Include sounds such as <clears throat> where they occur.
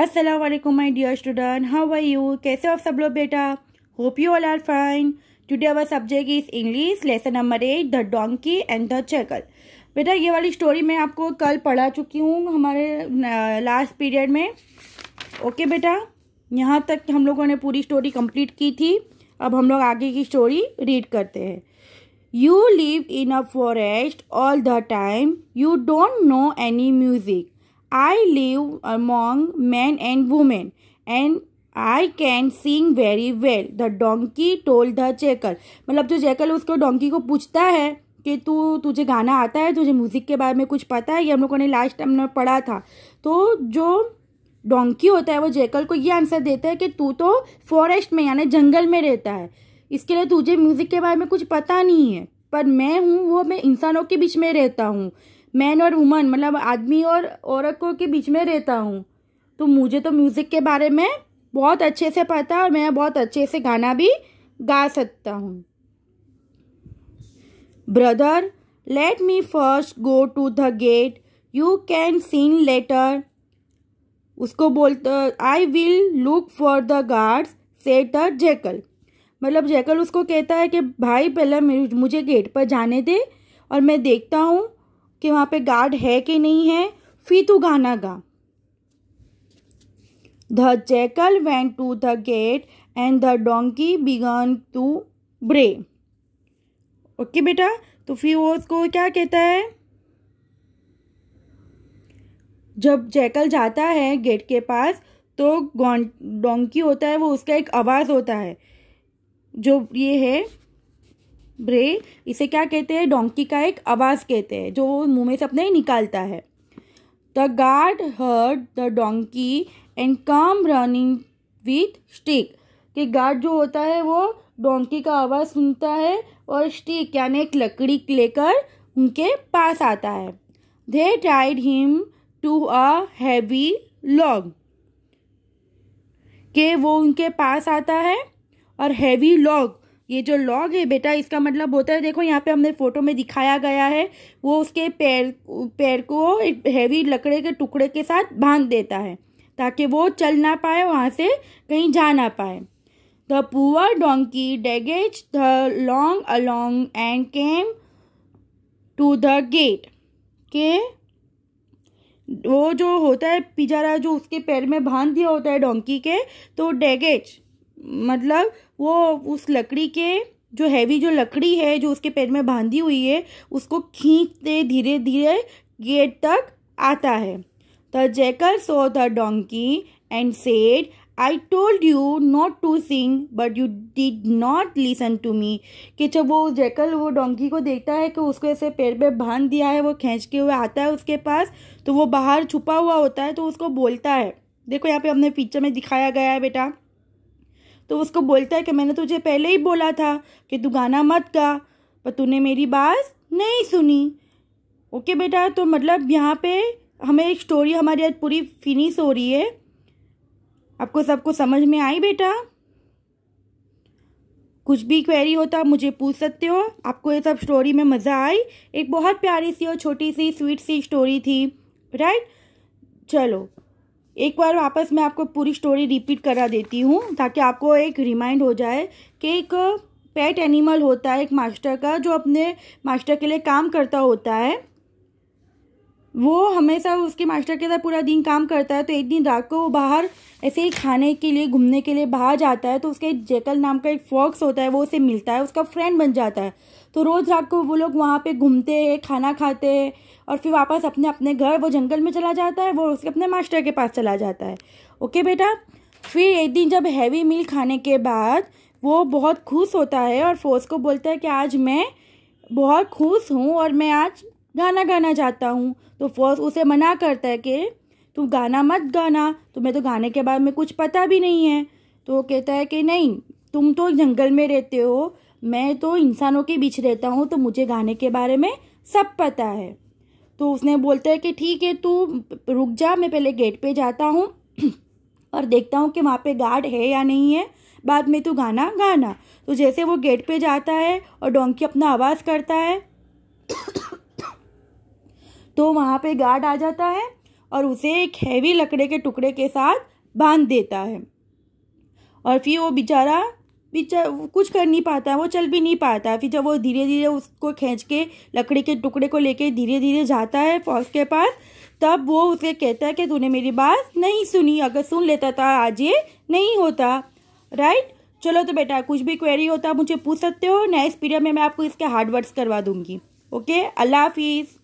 अस्सलाम my dear student how are you कैसे हो आप सब लोग बेटा hope you all are fine today our subject is English lesson number eight the donkey and the jackal बेटा ये वाली स्टोरी मैं आपको कल पढ़ा चुकी हूँ हमारे लास्ट पीरियड में ओके okay, बेटा यहाँ तक हम लोगों ने पूरी स्टोरी कंप्लीट की थी अब हम लोग आगे की स्टोरी रीड करते हैं you live in a forest all the time you don't know any music I live among men and women and I can sing very well the donkey told the jackal मतलब जो jackal उसको donkey को पूछता है कि तू तुझे गाना आता है तुझे म्यूज़िक के बारे में कुछ पता है ये हम लोगों ने लास्ट टाइम ने पढ़ा था तो जो डोंकी होता है वो जैकल को ये आंसर देता है कि तू तो फॉरेस्ट में यानी जंगल में रहता है इसके लिए तुझे म्यूज़िक के बारे में कुछ पता नहीं है पर मैं हूँ वो मैं इंसानों के बीच में रहता हूँ मैन और वुमन मतलब आदमी और औरत को के बीच में रहता हूँ तो मुझे तो म्यूज़िक के बारे में बहुत अच्छे से पता है और मैं बहुत अच्छे से गाना भी गा सकता हूँ brother let me first go to the gate you can sing later उसको बोलता I will look for the guards said the jackal मतलब जैकल उसको कहता है कि भाई पहले मुझे गेट पर जाने दे और मैं देखता हूँ कि वहाँ पे गार्ड है कि नहीं है फिर तू गाना गा the jackal went to the gate and the donkey began to bray okay बेटा तो फिर वो उसको क्या कहता है जब जैकल जाता है गेट के पास तो डोंकी होता है वो उसका एक आवाज़ होता है जो ये है ब्रे इसे क्या कहते हैं डोंकी का एक आवाज़ कहते हैं जो मुंह मुँह में से अपने ही निकालता है the guard heard the donkey and come running with stick कि गार्ड जो होता है वो डोंकी का आवाज़ सुनता है और स्टिक यानी एक लकड़ी लेकर उनके पास आता है they tied him to a heavy log के वो उनके पास आता है और हैवी लॉग ये जो लॉग है बेटा इसका मतलब होता है देखो यहाँ पे हमने फोटो में दिखाया गया है वो उसके पैर पैर को एक हैवी लकड़े के टुकड़े के साथ बांध देता है ताकि वो चल ना पाए वहाँ से कहीं जा ना पाए the poor donkey drags the long along and came to the gate के वो जो होता है पिजारा जो उसके पैर में बांध दिया होता है डोंकी के तो डेगेज मतलब वो उस लकड़ी के जो हैवी जो लकड़ी है जो उसके पैर में बांधी हुई है उसको खींचते धीरे धीरे गेट तक आता है the jackal saw the donkey and said I told you not to sing but you did not listen to me कि जब वो जैकल वो डोंकी को देखता है कि उसको ऐसे पेड़ पे बांध दिया है वो खींच के हुए आता है उसके पास तो वो बाहर छुपा हुआ होता है तो उसको बोलता है देखो यहाँ पे हमने पिक्चर में दिखाया गया है बेटा तो उसको बोलता है कि मैंने तुझे पहले ही बोला था कि तू गाना मत गा पर तूने मेरी बात नहीं सुनी ओके बेटा तो मतलब यहाँ पे हमें एक स्टोरी हमारी आज पूरी फिनिश हो रही है आपको सबको समझ में आई बेटा कुछ भी क्वेरी होता तो मुझे पूछ सकते हो आपको ये सब स्टोरी में मज़ा आई एक बहुत प्यारी सी और छोटी सी स्वीट सी स्टोरी थी राइट चलो एक बार वापस मैं आपको पूरी स्टोरी रिपीट करा देती हूँ ताकि आपको एक रिमाइंड हो जाए कि एक पेट एनिमल होता है एक मास्टर का जो अपने मास्टर के लिए काम करता होता है वो हमेशा उसके मास्टर के साथ पूरा दिन काम करता है तो एक दिन रात को वो बाहर ऐसे ही खाने के लिए घूमने के लिए बाहर जाता है तो उसके जैकल नाम का एक फॉक्स होता है वो उसे मिलता है उसका फ्रेंड बन जाता है तो रोज़ रात को वो लोग वहाँ पे घूमते हैं खाना खाते हैं और फिर वापस अपने अपने घर वो जंगल में चला जाता है वो उसके अपने मास्टर के पास चला जाता है ओके बेटा फिर एक दिन जब हैवी मील खाने के बाद वो बहुत खुश होता है और फोर्स को बोलता है कि आज मैं बहुत खुश हूँ और मैं आज गाना गाना चाहता हूँ तो फोर्स उसे मना करता है कि तुम गाना मत गाना तुम्हें तो गाने के बारे में कुछ पता भी नहीं है तो वो कहता है कि नहीं तुम तो जंगल में रहते हो मैं तो इंसानों के बीच रहता हूँ तो मुझे गाने के बारे में सब पता है तो उसने बोलता है कि ठीक है तू रुक जा मैं पहले गेट पे जाता हूँ <clears throat> और देखता हूँ कि वहाँ पे गार्ड है या नहीं है बाद में तू गाना गाना तो जैसे वो गेट पे जाता है और डोंकी अपना आवाज़ करता है तो वहाँ पे गार्ड आ जाता है और उसे एक हैवी लकड़े के टुकड़े के साथ बांध देता है और फिर वो बेचारा बेचारा कुछ कर नहीं पाता वो चल भी नहीं पाता फिर जब वो धीरे धीरे उसको खींच के लकड़ी के टुकड़े को लेके धीरे धीरे जाता है फौज के पास तब वो उसे कहता है कि तूने मेरी बात नहीं सुनी अगर सुन लेता था तो आज ये नहीं होता राइट चलो तो बेटा कुछ भी क्वेरी होता मुझे पूछ सकते हो नेक्स्ट पीरियड में मैं आपको इसके हार्ड करवा दूंगी ओके अल्लाह हाफिज़